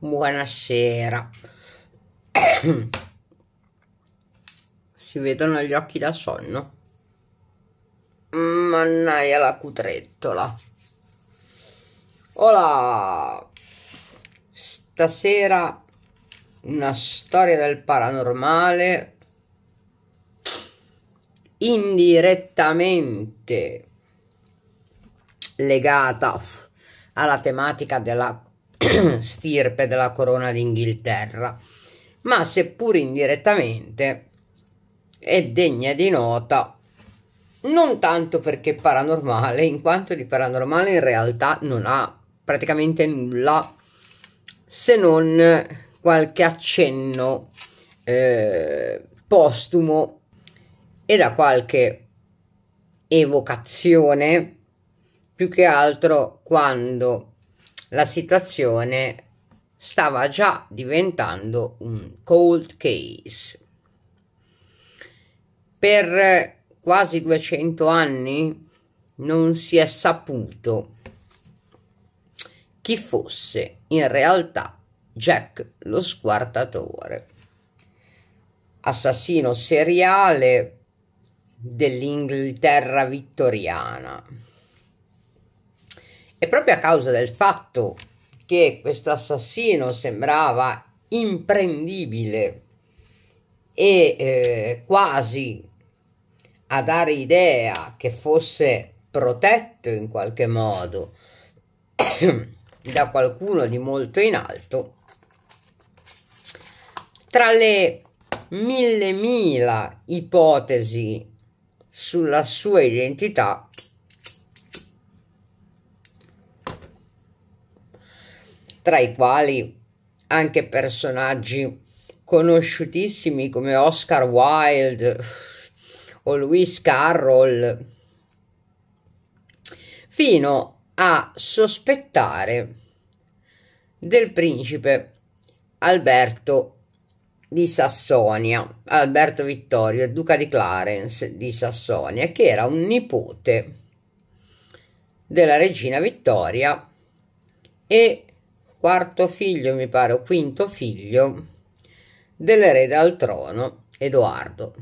Buonasera. si vedono gli occhi da sonno. Mannaia la cutrettola. Hola! Stasera una storia del paranormale indirettamente legata alla tematica della stirpe della corona d'Inghilterra, ma seppur indirettamente è degna di nota non tanto perché paranormale, in quanto di paranormale in realtà non ha praticamente nulla se non qualche accenno eh, postumo e da qualche evocazione più che altro quando la situazione stava già diventando un cold case. Per quasi 200 anni non si è saputo chi fosse in realtà Jack lo squartatore, assassino seriale dell'Inghilterra vittoriana. E proprio a causa del fatto che questo assassino sembrava imprendibile e eh, quasi a dare idea che fosse protetto in qualche modo da qualcuno di molto in alto, tra le mille mila ipotesi sulla sua identità tra i quali anche personaggi conosciutissimi come Oscar Wilde o Lewis Carroll, fino a sospettare del principe Alberto di Sassonia, Alberto Vittorio, duca di Clarence di Sassonia, che era un nipote della regina Vittoria e quarto figlio, mi pare, o quinto figlio dell'erede al trono, Edoardo.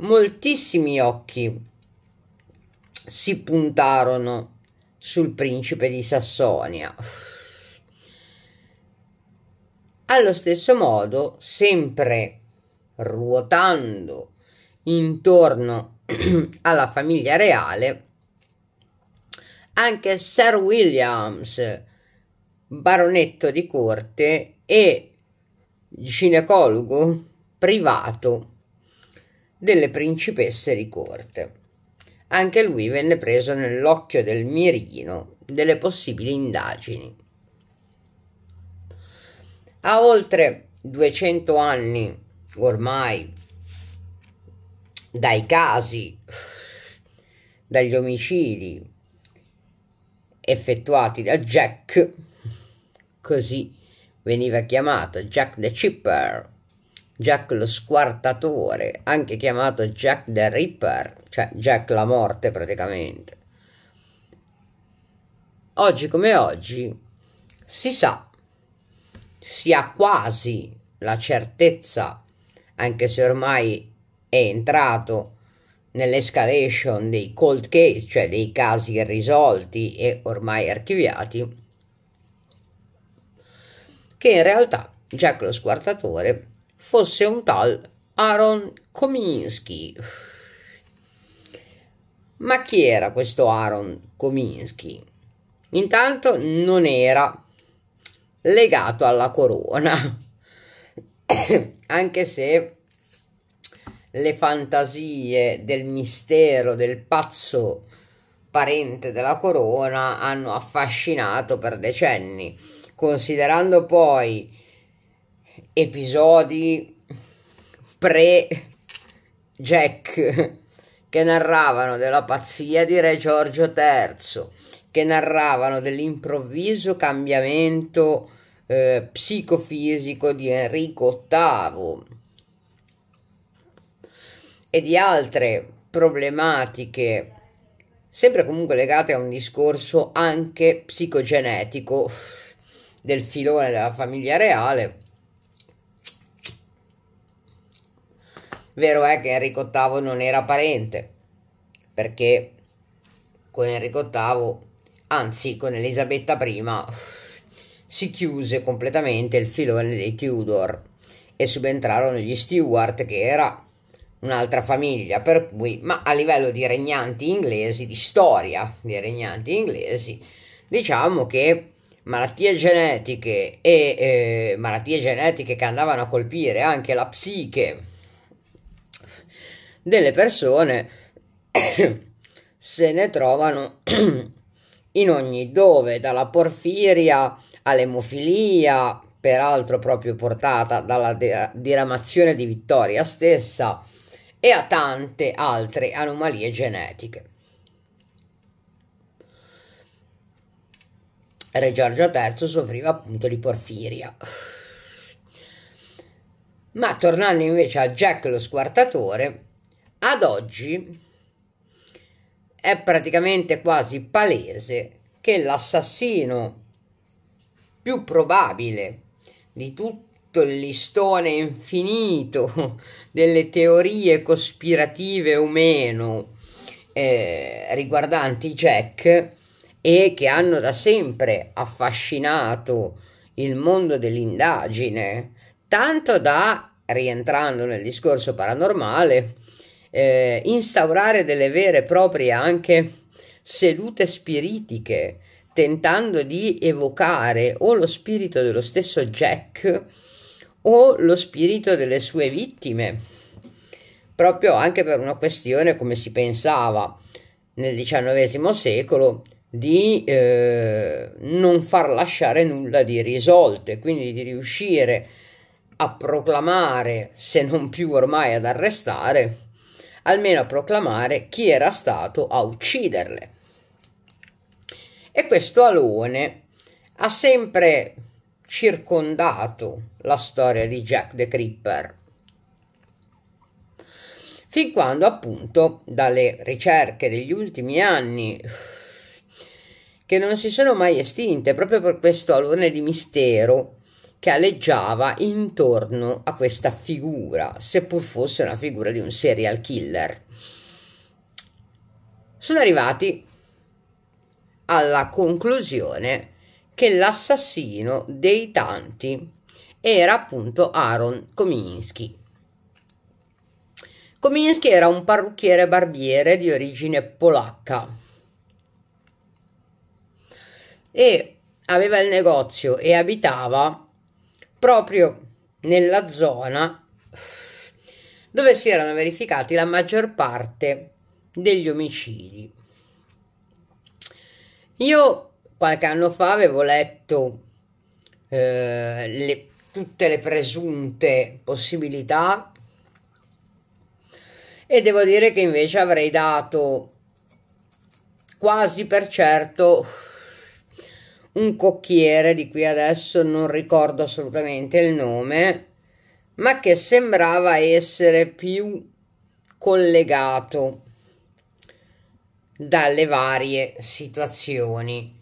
Moltissimi occhi si puntarono sul principe di Sassonia. Allo stesso modo, sempre ruotando intorno alla famiglia reale, anche Sir Williams, baronetto di corte e ginecologo privato delle principesse di corte. Anche lui venne preso nell'occhio del mirino delle possibili indagini. A oltre 200 anni ormai dai casi, dagli omicidi, effettuati da Jack, così veniva chiamato Jack the Chipper, Jack lo squartatore, anche chiamato Jack the Ripper, cioè Jack la morte praticamente. Oggi come oggi si sa, si ha quasi la certezza, anche se ormai è entrato nell'escalation dei cold case, cioè dei casi irrisolti e ormai archiviati, che in realtà Jack lo squartatore fosse un tal Aaron Kominsky. Ma chi era questo Aaron Kominsky? Intanto non era legato alla corona, anche se le fantasie del mistero del pazzo parente della corona hanno affascinato per decenni, considerando poi episodi pre-Jack che narravano della pazzia di Re Giorgio III, che narravano dell'improvviso cambiamento eh, psicofisico di Enrico VIII e di altre problematiche, sempre comunque legate a un discorso anche psicogenetico del filone della famiglia reale. Vero è che Enrico VIII non era parente, perché con Enrico VIII, anzi con Elisabetta I, si chiuse completamente il filone dei Tudor e subentrarono gli Stuart, che era un'altra famiglia, per cui, ma a livello di regnanti inglesi, di storia dei regnanti inglesi, diciamo che malattie genetiche e eh, malattie genetiche che andavano a colpire anche la psiche delle persone se ne trovano in ogni dove, dalla porfiria all'emofilia, peraltro proprio portata dalla diramazione di Vittoria stessa, e a tante altre anomalie genetiche. Re Giorgio III soffriva appunto di porfiria. Ma tornando invece a Jack lo squartatore, ad oggi è praticamente quasi palese che l'assassino più probabile di tutti tutto il listone infinito delle teorie cospirative o meno eh, riguardanti Jack e che hanno da sempre affascinato il mondo dell'indagine, tanto da, rientrando nel discorso paranormale, eh, instaurare delle vere e proprie anche sedute spiritiche, tentando di evocare o lo spirito dello stesso Jack o lo spirito delle sue vittime, proprio anche per una questione, come si pensava nel XIX secolo, di eh, non far lasciare nulla di risolte, quindi di riuscire a proclamare, se non più ormai ad arrestare, almeno a proclamare chi era stato a ucciderle. E questo alone ha sempre circondato la storia di Jack the Cripper. Fin quando appunto dalle ricerche degli ultimi anni che non si sono mai estinte proprio per questo alone di mistero che aleggiava intorno a questa figura, seppur fosse una figura di un serial killer. Sono arrivati alla conclusione che l'assassino dei tanti era appunto Aaron Kominsky. Kominsky era un parrucchiere barbiere di origine polacca e aveva il negozio e abitava proprio nella zona dove si erano verificati la maggior parte degli omicidi. Io qualche anno fa avevo letto eh, le, tutte le presunte possibilità e devo dire che invece avrei dato quasi per certo un cocchiere di cui adesso non ricordo assolutamente il nome, ma che sembrava essere più collegato dalle varie situazioni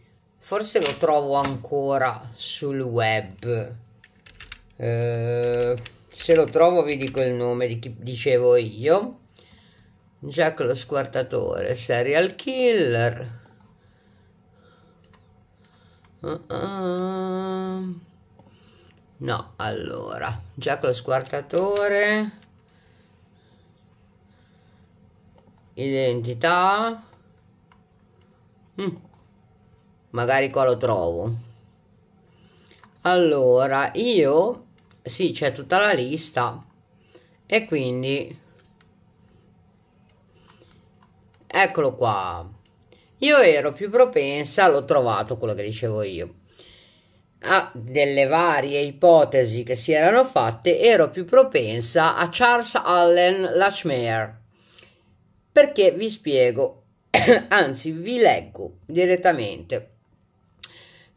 forse lo trovo ancora sul web. Eh, se lo trovo vi dico il nome di chi dicevo io. Jack lo squartatore, serial killer. Uh, uh. No, allora, Jack lo squartatore. Identità. Mm magari qua lo trovo allora io sì c'è tutta la lista e quindi eccolo qua io ero più propensa l'ho trovato quello che dicevo io a delle varie ipotesi che si erano fatte ero più propensa a Charles Allen Lashmere perché vi spiego anzi vi leggo direttamente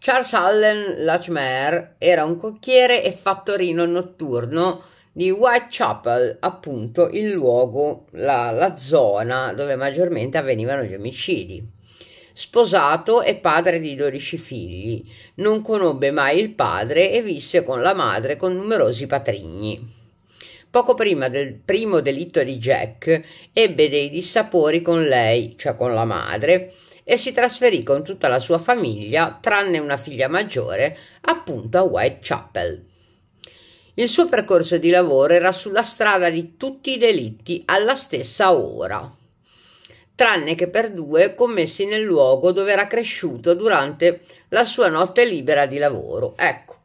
Charles Allen Lachmer era un cocchiere e fattorino notturno di Whitechapel, appunto il luogo, la, la zona dove maggiormente avvenivano gli omicidi. Sposato e padre di 12 figli, non conobbe mai il padre e visse con la madre con numerosi patrigni. Poco prima del primo delitto di Jack ebbe dei dissapori con lei, cioè con la madre, e si trasferì con tutta la sua famiglia, tranne una figlia maggiore, appunto a Whitechapel. Il suo percorso di lavoro era sulla strada di tutti i delitti alla stessa ora, tranne che per due commessi nel luogo dove era cresciuto durante la sua notte libera di lavoro. Ecco,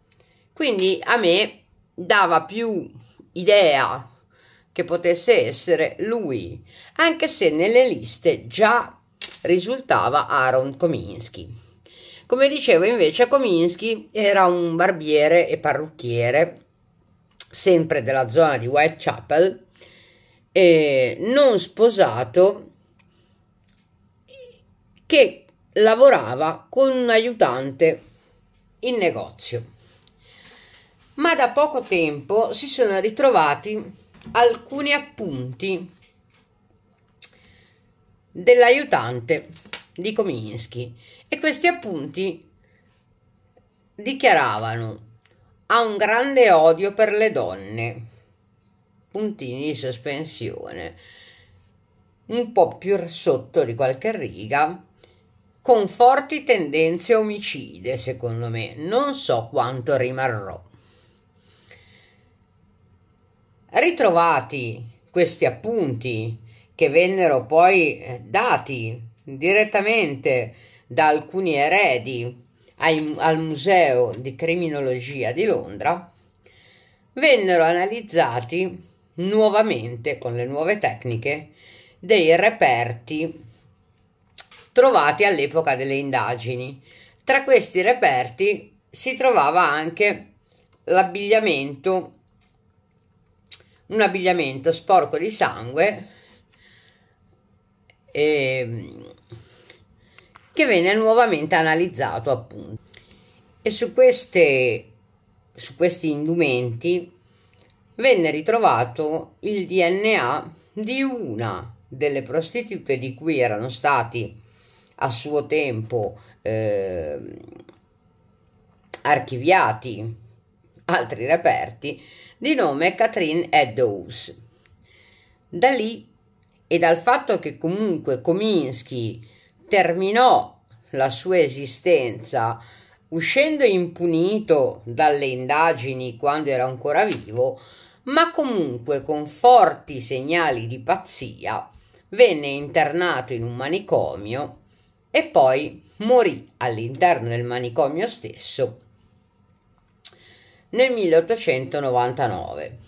quindi a me dava più idea che potesse essere lui, anche se nelle liste già risultava Aaron Kominsky. Come dicevo invece Kominsky era un barbiere e parrucchiere sempre della zona di Whitechapel eh, non sposato che lavorava con un aiutante in negozio. Ma da poco tempo si sono ritrovati alcuni appunti dell'aiutante di Kominsky e questi appunti dichiaravano ha un grande odio per le donne puntini di sospensione un po' più sotto di qualche riga con forti tendenze omicide secondo me non so quanto rimarrò ritrovati questi appunti che vennero poi eh, dati direttamente da alcuni eredi ai, al Museo di Criminologia di Londra, vennero analizzati nuovamente con le nuove tecniche dei reperti trovati all'epoca delle indagini. Tra questi reperti si trovava anche l'abbigliamento, un abbigliamento sporco di sangue eh, che venne nuovamente analizzato appunto. E su, queste, su questi indumenti venne ritrovato il DNA di una delle prostitute di cui erano stati a suo tempo eh, archiviati altri reperti di nome Catherine Eddowes. Da lì e dal fatto che comunque Kominsky terminò la sua esistenza uscendo impunito dalle indagini quando era ancora vivo, ma comunque con forti segnali di pazzia, venne internato in un manicomio e poi morì all'interno del manicomio stesso nel 1899.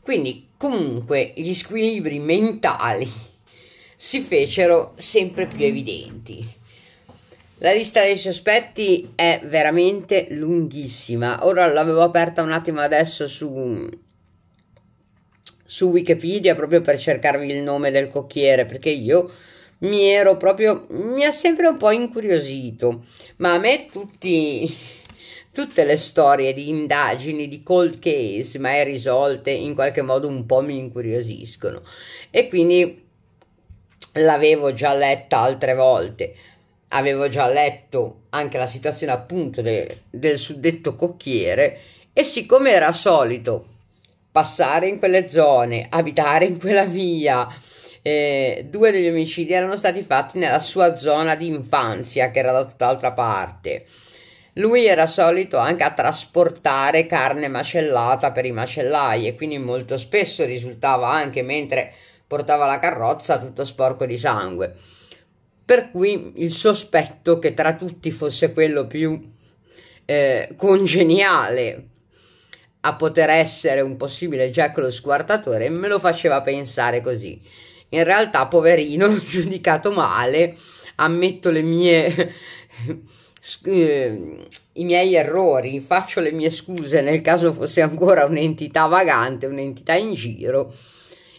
Quindi Comunque gli squilibri mentali si fecero sempre più evidenti. La lista dei sospetti è veramente lunghissima. Ora l'avevo aperta un attimo adesso su, su Wikipedia proprio per cercarvi il nome del cocchiere perché io mi ero proprio mi ha sempre un po' incuriosito ma a me tutti Tutte le storie di indagini, di cold case mai risolte in qualche modo un po' mi incuriosiscono e quindi l'avevo già letta altre volte. Avevo già letto anche la situazione appunto de, del suddetto cocchiere e siccome era solito passare in quelle zone, abitare in quella via, eh, due degli omicidi erano stati fatti nella sua zona di infanzia che era da tutt'altra parte. Lui era solito anche a trasportare carne macellata per i macellai e quindi molto spesso risultava anche mentre portava la carrozza tutto sporco di sangue. Per cui il sospetto che tra tutti fosse quello più eh, congeniale a poter essere un possibile Jack lo squartatore me lo faceva pensare così. In realtà, poverino, l'ho giudicato male, ammetto le mie Ehm, i miei errori, faccio le mie scuse nel caso fosse ancora un'entità vagante, un'entità in giro.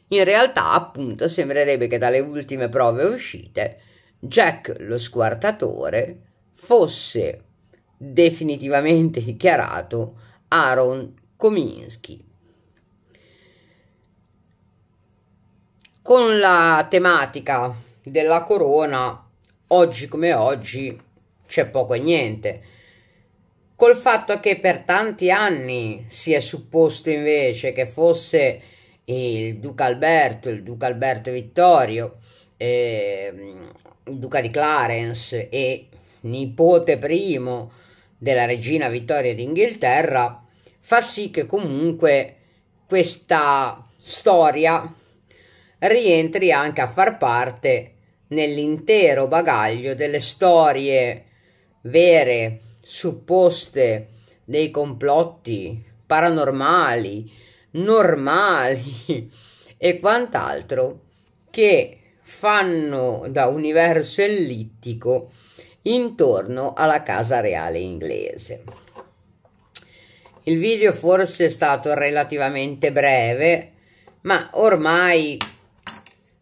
In realtà, appunto, sembrerebbe che dalle ultime prove uscite Jack lo squartatore fosse definitivamente dichiarato Aaron Kominsky. Con la tematica della corona, oggi come oggi, c'è poco e niente. Col fatto che per tanti anni si è supposto invece che fosse il duca Alberto, il duca Alberto Vittorio, eh, il duca di Clarence e nipote primo della regina Vittoria d'Inghilterra, fa sì che comunque questa storia rientri anche a far parte nell'intero bagaglio delle storie vere, supposte, dei complotti paranormali, normali e quant'altro che fanno da universo ellittico intorno alla casa reale inglese. Il video forse è stato relativamente breve, ma ormai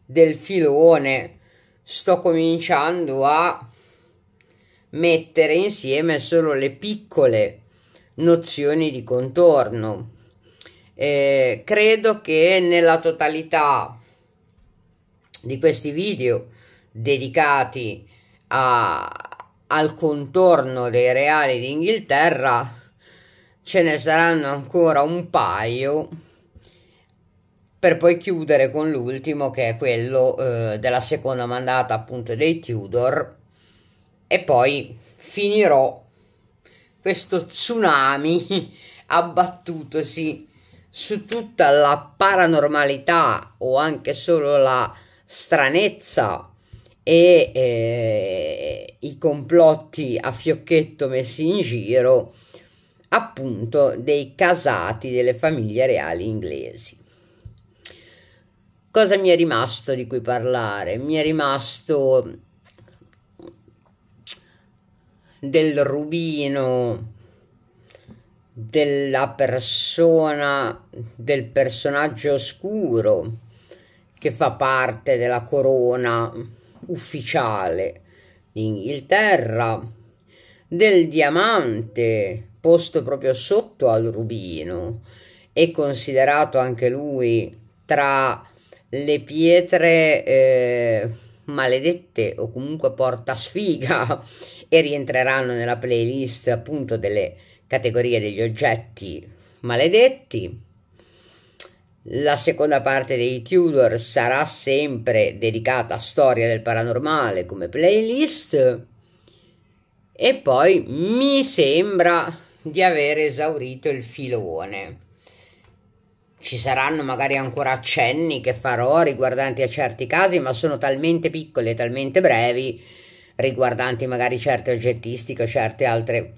del filone sto cominciando a mettere insieme solo le piccole nozioni di contorno. Eh, credo che nella totalità di questi video dedicati a, al contorno dei reali d'Inghilterra ce ne saranno ancora un paio per poi chiudere con l'ultimo che è quello eh, della seconda mandata appunto dei Tudor e poi finirò questo tsunami abbattutosi su tutta la paranormalità o anche solo la stranezza e eh, i complotti a fiocchetto messi in giro appunto dei casati delle famiglie reali inglesi. Cosa mi è rimasto di cui parlare? Mi è rimasto del rubino della persona del personaggio oscuro che fa parte della corona ufficiale d'Inghilterra del diamante posto proprio sotto al rubino e considerato anche lui tra le pietre eh, maledette o comunque porta sfiga e rientreranno nella playlist appunto delle categorie degli oggetti maledetti. La seconda parte dei Tudor sarà sempre dedicata a storia del paranormale come playlist. E poi mi sembra di aver esaurito il filone. Ci saranno magari ancora accenni che farò riguardanti a certi casi, ma sono talmente piccoli e talmente brevi riguardanti magari certe oggettistiche, certe altre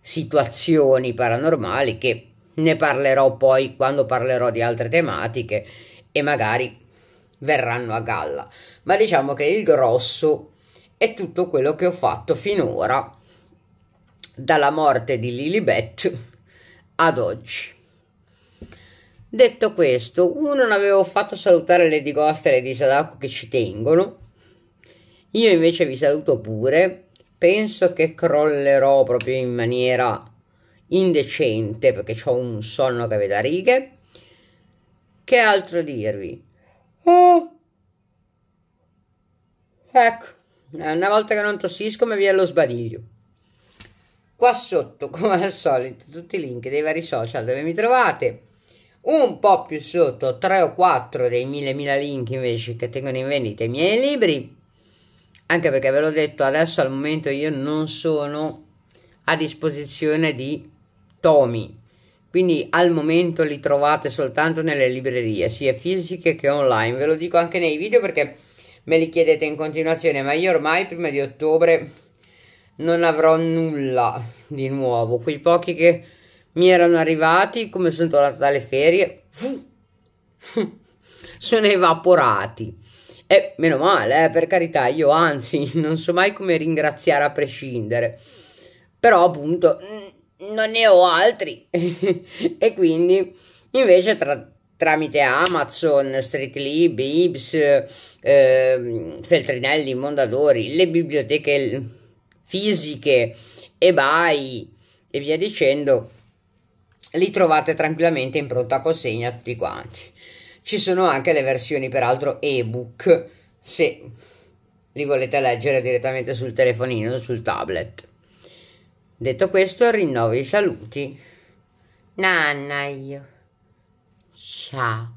situazioni paranormali che ne parlerò poi quando parlerò di altre tematiche e magari verranno a galla. Ma diciamo che il grosso è tutto quello che ho fatto finora dalla morte di Lilibet ad oggi. Detto questo, uno non avevo fatto salutare Lady Ghost e Lady Sadako che ci tengono io invece vi saluto pure, penso che crollerò proprio in maniera indecente perché ho un sonno che veda righe. Che altro dirvi? Oh. Ecco, una volta che non tossisco mi viene lo sbadiglio. Qua sotto, come al solito, tutti i link dei vari social dove mi trovate. Un po' più sotto, 3 o 4 dei mille mila link invece che tengono in vendita i miei libri anche perché ve l'ho detto adesso al momento io non sono a disposizione di tomi quindi al momento li trovate soltanto nelle librerie sia fisiche che online ve lo dico anche nei video perché me li chiedete in continuazione ma io ormai prima di ottobre non avrò nulla di nuovo quei pochi che mi erano arrivati come sono tornata dalle ferie sono evaporati e eh, meno male, eh, per carità, io anzi, non so mai come ringraziare a prescindere. Però appunto mm, non ne ho altri. e quindi invece tra, tramite Amazon, Streetlib, Ibs, eh, Feltrinelli, Mondadori, le biblioteche fisiche, eBay e via dicendo, li trovate tranquillamente in pronta consegna tutti quanti. Ci sono anche le versioni peraltro ebook se li volete leggere direttamente sul telefonino o sul tablet. Detto questo, rinnovo i saluti. Nanna io. Ciao.